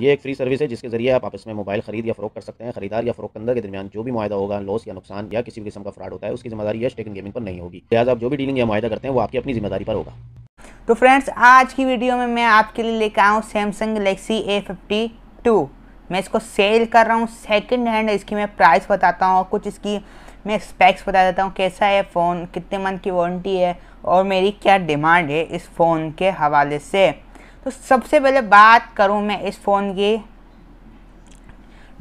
ये एक free service है जिसके जरिए आप आपस में मोबाइल खरीद या फरोख कर सकते हैं खरीदार या फरोखंदा के दरमियान जो भी मुआदा होगा लॉस या नुकसान या किसी भी किस्म का फ्रॉड होता है उसकी जिम्मेदारी यश टेकन गेमिंग पर नहीं होगी लिहाजा आप जो भी डीलिंग या मुआदा करते हैं वो आपकी अपनी जिम्मेदारी पर होगा तो फ्रेंड्स आज की वीडियो में मैं आपके लिए लेकर आऊँ Samsung Galaxy A fifty two मैं इसको सेल कर रहा हूँ सेकेंड हैंड इसकी मैं प्राइस बताता हूँ कुछ इसकी मैं स्पेक्स बता देता हूँ कैसा है फ़ोन कितने मंथ की वारंटी है और मेरी क्या डिमांड है इस फ़ोन के हवाले से तो सबसे पहले बात करूँ मैं इस फ़ोन की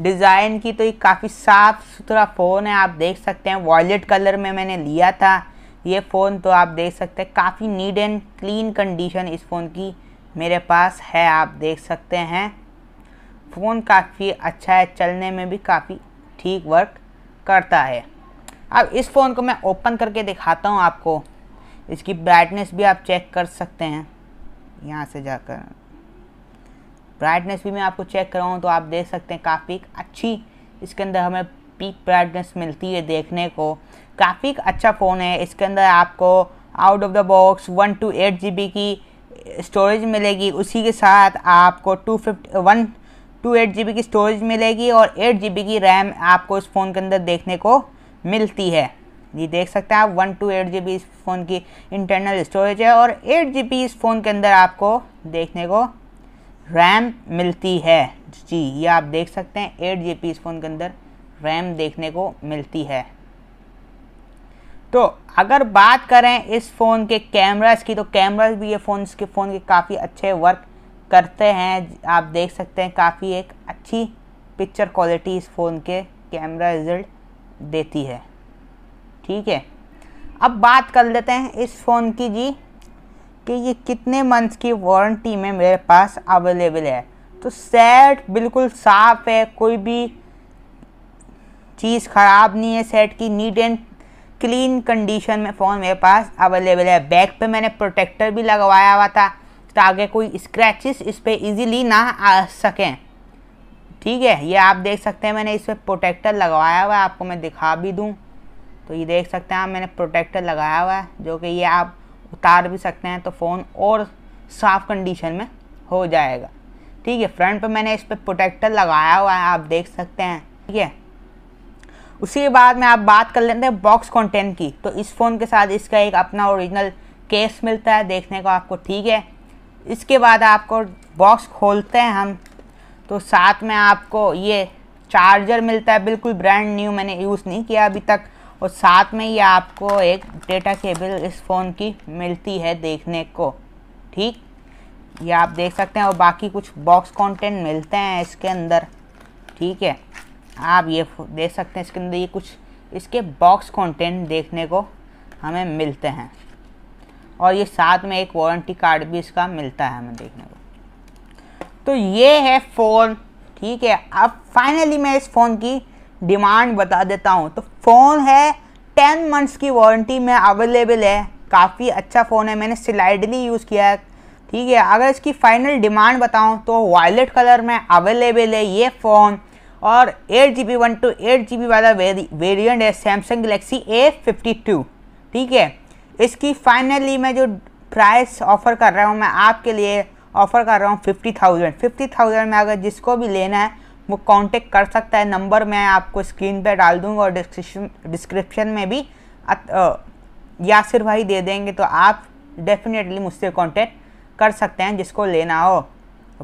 डिज़ाइन की तो ये काफ़ी साफ़ सुथरा फ़ोन है आप देख सकते हैं वॉयलेट कलर में मैंने लिया था ये फ़ोन तो आप देख सकते हैं काफ़ी नीट एंड क्लीन कंडीशन इस फ़ोन की मेरे पास है आप देख सकते हैं फ़ोन काफ़ी अच्छा है चलने में भी काफ़ी ठीक वर्क करता है अब इस फ़ोन को मैं ओपन करके दिखाता हूँ आपको इसकी ब्राइटनेस भी आप चेक कर सकते हैं यहाँ से जाकर ब्राइटनेस भी मैं आपको चेक कराऊँ तो आप देख सकते हैं काफ़ी अच्छी इसके अंदर हमें पीक ब्राइटनेस मिलती है देखने को काफ़ी अच्छा फ़ोन है इसके अंदर आपको out of the box one to eight जी बी की स्टोरेज मिलेगी उसी के साथ आपको two fifty one to eight जी बी की स्टोरेज मिलेगी और एट जी बी की रैम आपको इस फ़ोन के अंदर देखने को मिलती है ये देख सकते हैं आप वन टू एट जी इस फ़ोन की इंटरनल स्टोरेज है और एट जी इस फ़ोन के अंदर आपको देखने को रैम मिलती है जी ये आप देख सकते हैं एट जी इस फ़ोन के अंदर रैम देखने को मिलती है तो अगर बात करें इस फ़ोन के कैमरास की तो कैमरास भी ये फ़ोन के फ़ोन के काफ़ी अच्छे वर्क करते हैं आप देख सकते हैं काफ़ी एक अच्छी पिक्चर क्वालिटी इस फ़ोन के कैमरा रिजल्ट देती है ठीक है अब बात कर लेते हैं इस फ़ोन की जी कि ये कितने मंथ्स की वारंटी में मेरे पास अवेलेबल है तो सेट बिल्कुल साफ है कोई भी चीज़ ख़राब नहीं है सेट की नीट एंड क्लीन कंडीशन में फ़ोन मेरे पास अवेलेबल है बैक पे मैंने प्रोटेक्टर भी लगवाया हुआ था ताकि कोई स्क्रैचेस इस पर ईजीली ना आ सकें ठीक है ये आप देख सकते हैं मैंने इस पर प्रोटेक्टर लगवाया हुआ है आपको मैं दिखा भी दूँ तो ये देख सकते हैं आप मैंने प्रोटेक्टर लगाया हुआ है जो कि ये आप उतार भी सकते हैं तो फ़ोन और साफ़ कंडीशन में हो जाएगा ठीक है फ्रंट पे मैंने इस पर प्रोटेक्टर लगाया हुआ है आप देख सकते हैं ठीक है उसी के बाद में आप बात कर लेते हैं बॉक्स कंटेंट की तो इस फ़ोन के साथ इसका एक अपना ओरिजिनल केस मिलता है देखने को आपको ठीक है इसके बाद आपको बॉक्स खोलते हैं हम तो साथ में आपको ये चार्जर मिलता है बिल्कुल ब्रांड न्यू मैंने यूज़ नहीं किया अभी तक और साथ में ये आपको एक डेटा केबल इस फ़ोन की मिलती है देखने को ठीक ये आप देख सकते हैं और बाकी कुछ बॉक्स कंटेंट मिलते हैं इसके अंदर ठीक है आप ये देख सकते हैं इसके अंदर ये कुछ इसके बॉक्स कंटेंट देखने को हमें मिलते हैं और ये साथ में एक वारंटी कार्ड भी इसका मिलता है हमें देखने को तो ये है फ़ोन ठीक है अब फाइनली मैं इस फ़ोन की डिमांड बता देता हूँ तो फ़ोन है टेन मंथ्स की वारंटी में अवेलेबल है काफ़ी अच्छा फ़ोन है मैंने स्लाइडली यूज़ किया है ठीक है अगर इसकी फाइनल डिमांड बताऊं तो वायलेट कलर में अवेलेबल है ये फ़ोन और eight ji one two to eight जी बी वाला वेरिएंट है Samsung Galaxy A fifty two ठीक है इसकी फाइनली मैं जो प्राइस ऑफ़र कर रहा हूँ मैं आपके लिए ऑफ़र कर रहा हूँ फिफ्टी थाउजेंड फिफ्टी थाउजेंड में अगर जिसको भी लेना है वो कांटेक्ट कर सकता है नंबर मैं आपको स्क्रीन पर डाल दूँगा और डिस्क्रिप्शन डिस्क्रिप्शन में भी यासिर भाई दे देंगे तो आप डेफिनेटली मुझसे कांटेक्ट कर सकते हैं जिसको लेना हो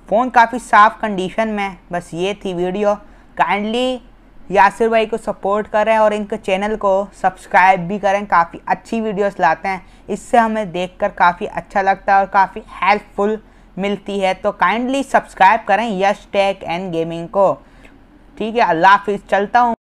फ़ोन काफ़ी साफ़ कंडीशन में बस ये थी वीडियो काइंडली यासिर भाई को सपोर्ट करें और इनके चैनल को सब्सक्राइब भी करें काफ़ी अच्छी वीडियोस लाते हैं इससे हमें देखकर काफ़ी अच्छा लगता है और काफ़ी हेल्पफुल मिलती है तो काइंडली सब्सक्राइब करें यश टेक एंड गेमिंग को ठीक है अल्लाह हाफिज़ चलता हूँ